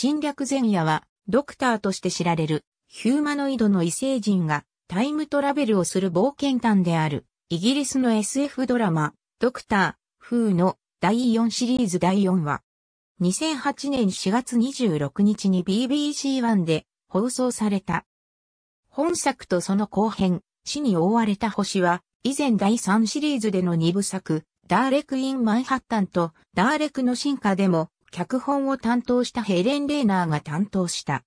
侵略前夜は、ドクターとして知られる、ヒューマノイドの異星人が、タイムトラベルをする冒険探である、イギリスの SF ドラマ、ドクター、風の第4シリーズ第4話。2008年4月26日に BBC1 で放送された。本作とその後編、死に覆われた星は、以前第3シリーズでの2部作、ダーレク・イン・マンハッタンとダーレクの進化でも脚本を担当したヘレン・レーナーが担当した。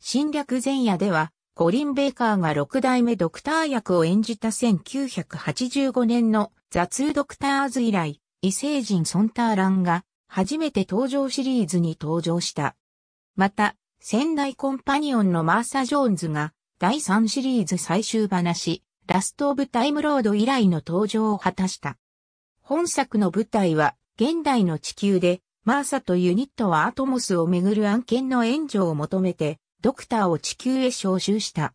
侵略前夜では、コリン・ベーカーが6代目ドクター役を演じた1985年のザ・ツー・ドクターズ以来、異星人ソンターランが初めて登場シリーズに登場した。また、仙台コンパニオンのマーサ・ジョーンズが第3シリーズ最終話、ラスト・オブ・タイム・ロード以来の登場を果たした。本作の舞台は現代の地球でマーサとユニットはアトモスをめぐる案件の援助を求めて、ドクターを地球へ招集した。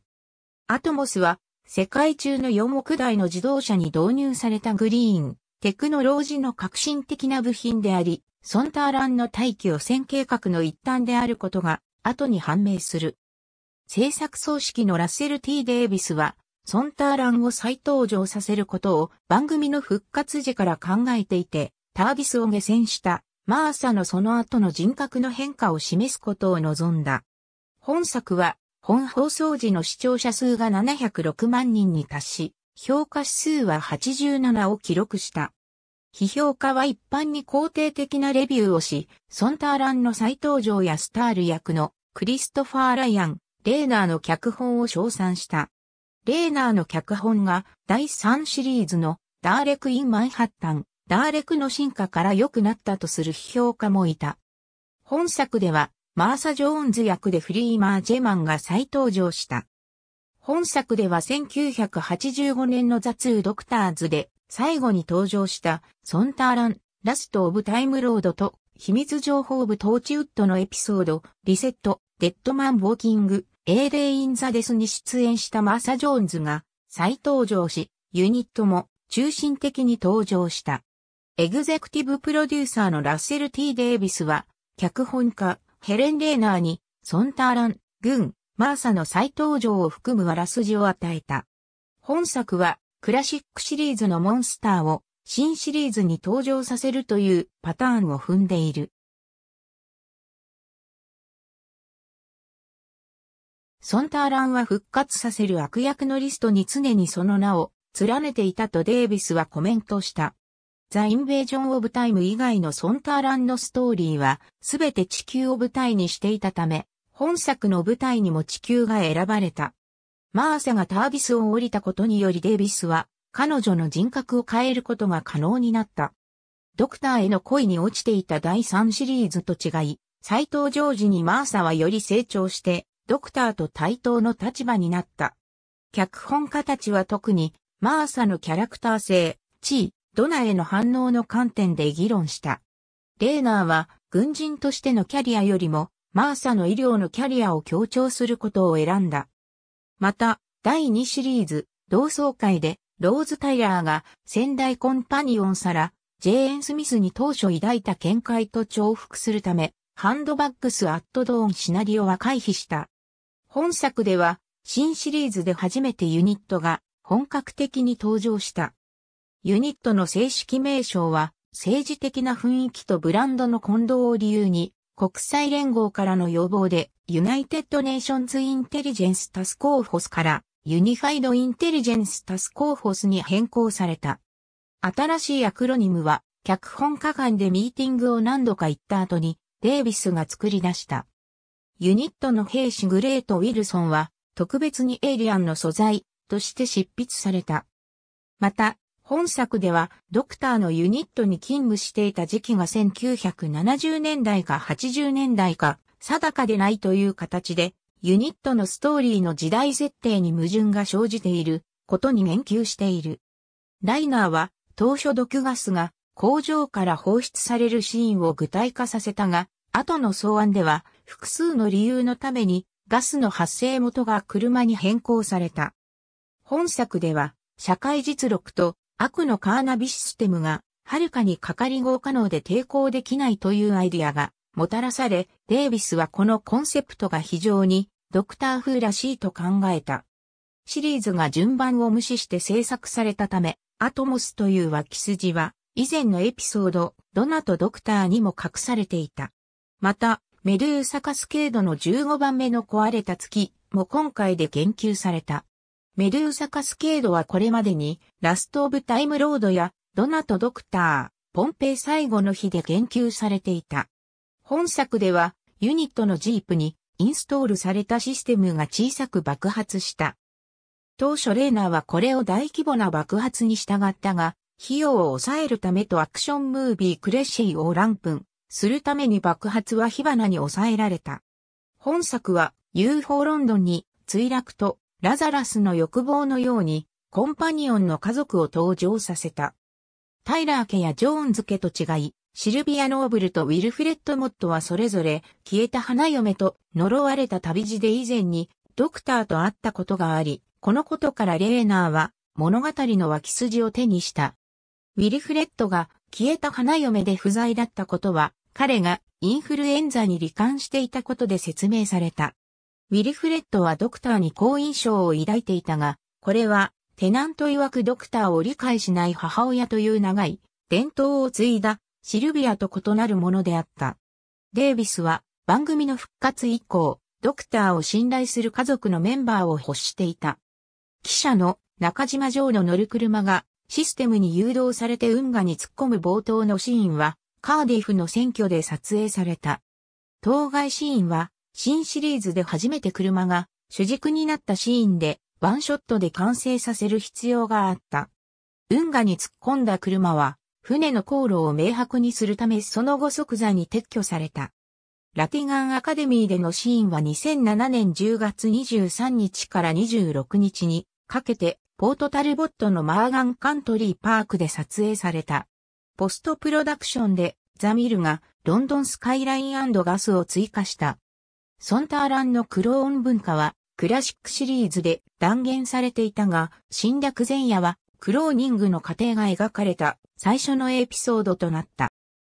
アトモスは、世界中の4億台の自動車に導入されたグリーン、テクノロジーの革新的な部品であり、ソンターランの大気汚染計画の一端であることが、後に判明する。制作組織のラッセル・ T・ デイビスは、ソンターランを再登場させることを番組の復活時から考えていて、タービスを下船したマーサのその後の人格の変化を示すことを望んだ。本作は、本放送時の視聴者数が706万人に達し、評価指数は87を記録した。批評家は一般に肯定的なレビューをし、ソンターランの再登場やスタール役のクリストファー・ライアン、レーナーの脚本を称賛した。レーナーの脚本が第3シリーズのダーレク・イン・マンハッタン、ダーレクの進化から良くなったとする批評家もいた。本作では、マーサ・ジョーンズ役でフリーマー・ジェマンが再登場した。本作では1985年のザ・ツー・ドクターズで最後に登場したソンターラン、ラスト・オブ・タイム・ロードと秘密情報部トーチウッドのエピソード、リセット、デッドマン・ウォーキング、エーレイン・ザ・デスに出演したマーサ・ジョーンズが再登場し、ユニットも中心的に登場した。エグゼクティブプロデューサーのラッセル T・ デイビスは、脚本家、ヘレン・レーナーに、ソンターラン、グン、マーサの再登場を含むあらすじを与えた。本作は、クラシックシリーズのモンスターを、新シリーズに登場させるというパターンを踏んでいる。ソンターランは復活させる悪役のリストに常にその名を連ねていたとデイビスはコメントした。ザ・インベージョン・オブ・タイム以外のソンターランのストーリーは、すべて地球を舞台にしていたため、本作の舞台にも地球が選ばれた。マーサがタービスを降りたことによりデイビスは、彼女の人格を変えることが可能になった。ドクターへの恋に落ちていた第3シリーズと違い、斎藤ジョージにマーサはより成長して、ドクターと対等の立場になった。脚本家たちは特に、マーサのキャラクター性、地位、ドナへの反応の観点で議論した。レーナーは軍人としてのキャリアよりもマーサの医療のキャリアを強調することを選んだ。また、第2シリーズ、同窓会で、ローズ・タイラーが先代コンパニオンサラ、ジェーン・スミスに当初抱いた見解と重複するため、ハンドバッグス・アット・ドーンシナリオは回避した。本作では、新シリーズで初めてユニットが本格的に登場した。ユニットの正式名称は、政治的な雰囲気とブランドの混同を理由に、国際連合からの要望で、ユナイテッド・ネーションズ・インテリジェンス・タスコーフォスから、ユニファイド・インテリジェンス・タスコーフォスに変更された。新しいアクロニムは、脚本家間でミーティングを何度か行った後に、デイビスが作り出した。ユニットの兵士グレート・ウィルソンは、特別にエイリアンの素材として執筆された。また、本作ではドクターのユニットに勤務していた時期が1970年代か80年代か定かでないという形でユニットのストーリーの時代設定に矛盾が生じていることに言及している。ライナーは当初毒ガスが工場から放出されるシーンを具体化させたが、後の草案では複数の理由のためにガスの発生元が車に変更された。本作では社会実録と悪のカーナビシステムが、はるかにかかり合可能で抵抗できないというアイディアが、もたらされ、デイビスはこのコンセプトが非常に、ドクター風らしいと考えた。シリーズが順番を無視して制作されたため、アトモスという脇筋は、以前のエピソード、ドナとドクターにも隠されていた。また、メドゥーサカスケードの15番目の壊れた月も今回で言及された。メドゥーサカスケードはこれまでに、ラストオブタイムロードや、ドナとドクター、ポンペイ最後の日で言及されていた。本作では、ユニットのジープに、インストールされたシステムが小さく爆発した。当初レーナーはこれを大規模な爆発に従ったが、費用を抑えるためとアクションムービークレッシェイをランプンするために爆発は火花に抑えられた。本作は UFO ロンドンに墜落とラザラスの欲望のように、コンパニオンの家族を登場させた。タイラー家やジョーンズ家と違い、シルビア・ノーブルとウィルフレッド・モットはそれぞれ消えた花嫁と呪われた旅路で以前にドクターと会ったことがあり、このことからレーナーは物語の脇筋を手にした。ウィルフレッドが消えた花嫁で不在だったことは彼がインフルエンザに罹患していたことで説明された。ウィルフレッドはドクターに好印象を抱いていたが、これは、テナント曰くドクターを理解しない母親という長い伝統を継いだシルビアと異なるものであった。デイビスは番組の復活以降、ドクターを信頼する家族のメンバーを欲していた。記者の中島城の乗る車がシステムに誘導されて運河に突っ込む冒頭のシーンはカーディフの選挙で撮影された。当該シーンは新シリーズで初めて車が主軸になったシーンでワンショットで完成させる必要があった。運河に突っ込んだ車は船の航路を明白にするためその後即座に撤去された。ラティガンアカデミーでのシーンは2007年10月23日から26日にかけてポートタルボットのマーガンカントリーパークで撮影された。ポストプロダクションでザミルがロンドンスカイラインガスを追加した。ソンターランのクローン文化はクラシックシリーズで断言されていたが、侵略前夜はクローニングの過程が描かれた最初のエピソードとなった。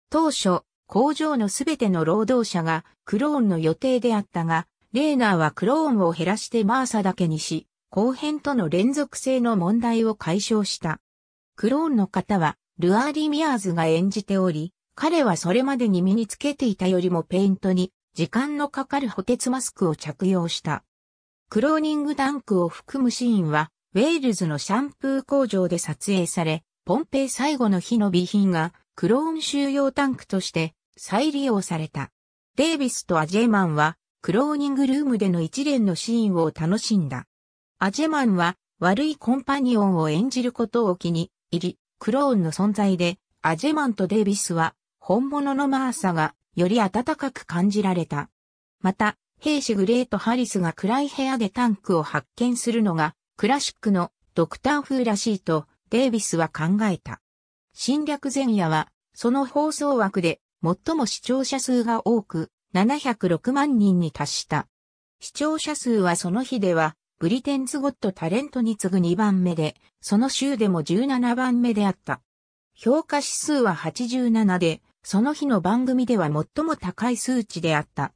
当初、工場のすべての労働者がクローンの予定であったが、レーナーはクローンを減らしてマーサだけにし、後編との連続性の問題を解消した。クローンの方は、ルアーリ・ミアーズが演じており、彼はそれまでに身につけていたよりもペイントに時間のかかる補欠マスクを着用した。クローニングタンクを含むシーンは、ウェールズのシャンプー工場で撮影され、ポンペイ最後の日の備品が、クローン収容タンクとして再利用された。デイビスとアジェマンは、クローニングルームでの一連のシーンを楽しんだ。アジェマンは、悪いコンパニオンを演じることを気に入り、クローンの存在で、アジェマンとデイビスは、本物のマーサがより暖かく感じられた。また、兵士グレート・ハリスが暗い部屋でタンクを発見するのが、クラシックのドクター風らしいと、デイビスは考えた。侵略前夜は、その放送枠で、最も視聴者数が多く、706万人に達した。視聴者数はその日では、ブリテンズ・ゴット・タレントに次ぐ2番目で、その週でも17番目であった。評価指数は87で、その日の番組では最も高い数値であった。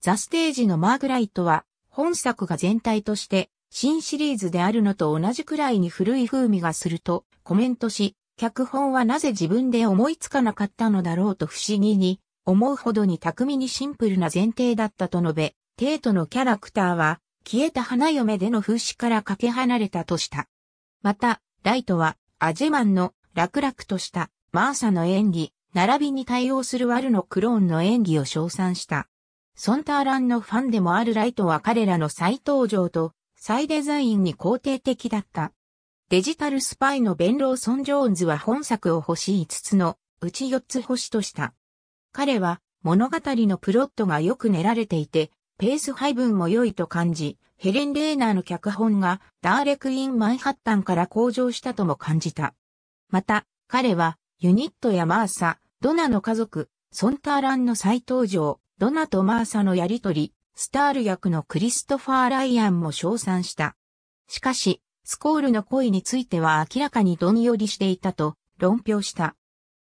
ザ・ステージのマーグライトは、本作が全体として新シリーズであるのと同じくらいに古い風味がするとコメントし、脚本はなぜ自分で思いつかなかったのだろうと不思議に思うほどに巧みにシンプルな前提だったと述べ、テートのキャラクターは消えた花嫁での風刺からかけ離れたとした。また、ライトはアジェマンの楽々としたマーサの演技、並びに対応するワルのクローンの演技を称賛した。ソンターランのファンでもあるライトは彼らの再登場と再デザインに肯定的だった。デジタルスパイのベンローソン・ジョーンズは本作を星5つのうち4つ星とした。彼は物語のプロットがよく練られていて、ペース配分も良いと感じ、ヘレン・レーナーの脚本がダーレク・イン・マンハッタンから向上したとも感じた。また、彼はユニットやマーサ、ドナの家族、ソンターランの再登場、ドナとマーサのやりとり、スタール役のクリストファー・ライアンも称賛した。しかし、スコールの恋については明らかにどんよりしていたと論評した。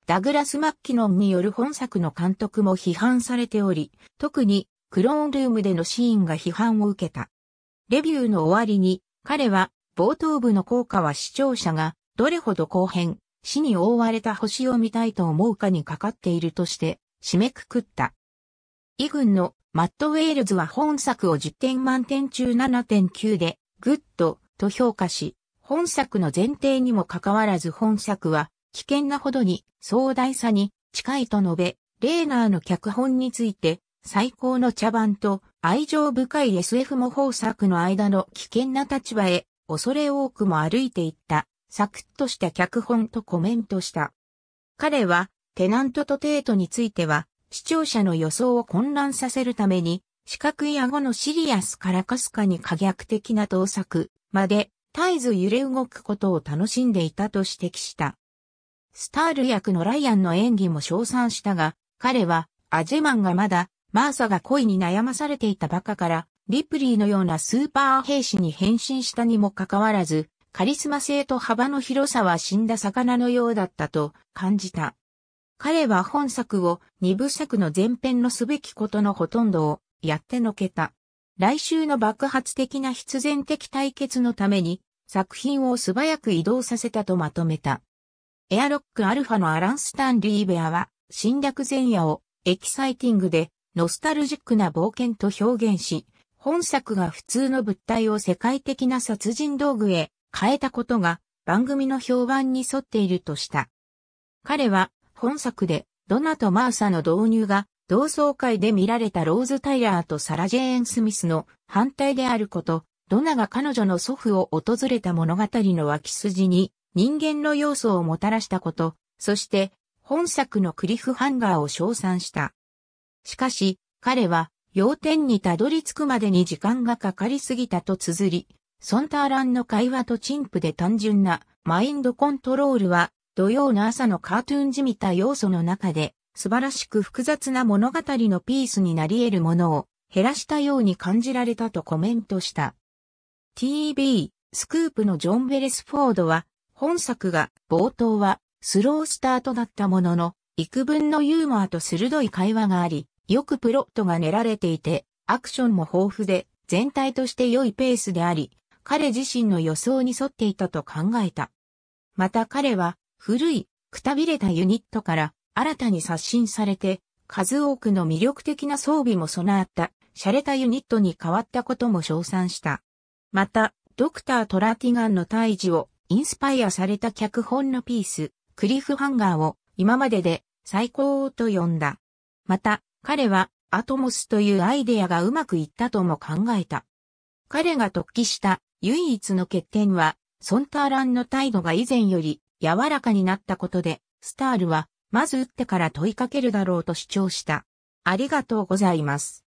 ダグラス・マッキノンによる本作の監督も批判されており、特にクローンルームでのシーンが批判を受けた。レビューの終わりに、彼は冒頭部の効果は視聴者がどれほど後編、死に覆われた星を見たいと思うかにかかっているとして、締めくくった。イグンのマット・ウェールズは本作を10点満点中7.9で、グッドと評価し、本作の前提にもかかわらず本作は、危険なほどに壮大さに近いと述べ、レーナーの脚本について、最高の茶番と愛情深い SF 模倣作の間の危険な立場へ恐れ多くも歩いていった。サクッとした脚本とコメントした。彼は、テナントとテートについては、視聴者の予想を混乱させるために、四角い顎のシリアスからかすかに可逆的な盗作まで絶えず揺れ動くことを楽しんでいたと指摘した。スタール役のライアンの演技も称賛したが、彼はアジェマンがまだマーサが恋に悩まされていたバカから、リプリーのようなスーパー兵士に変身したにもかかわらず、カリスマ性と幅の広さは死んだ魚のようだったと感じた。彼は本作を二部作の前編のすべきことのほとんどをやってのけた。来週の爆発的な必然的対決のために作品を素早く移動させたとまとめた。エアロックアルファのアラン・スタン・リーベアは侵略前夜をエキサイティングでノスタルジックな冒険と表現し、本作が普通の物体を世界的な殺人道具へ変えたことが番組の評判に沿っているとした。彼は本作でドナとマーサの導入が同窓会で見られたローズ・タイラーとサラ・ジェーン・スミスの反対であること、ドナが彼女の祖父を訪れた物語の脇筋に人間の要素をもたらしたこと、そして本作のクリフハンガーを称賛した。しかし、彼は要点にたどり着くまでに時間がかかりすぎたと綴り、ソンターランの会話とチンプで単純なマインドコントロールは土曜の朝のカートゥーンじみた要素の中で素晴らしく複雑な物語のピースになり得るものを減らしたように感じられたとコメントした。t b スクープのジョン・ベレスフォードは本作が冒頭はスロースタートだったものの幾分のユーモアと鋭い会話がありよくプロットが練られていてアクションも豊富で全体として良いペースであり彼自身の予想に沿っていたと考えた。また彼は、古い、くたびれたユニットから新たに刷新されて、数多くの魅力的な装備も備わった、洒落たユニットに変わったことも称賛した。また、ドクター・トラティガンの退治をインスパイアされた脚本のピース、クリフハンガーを今までで最高と呼んだ。また、彼はアトモスというアイデアがうまくいったとも考えた。彼が突起した唯一の欠点は、ソンターランの態度が以前より柔らかになったことで、スタールは、まず打ってから問いかけるだろうと主張した。ありがとうございます。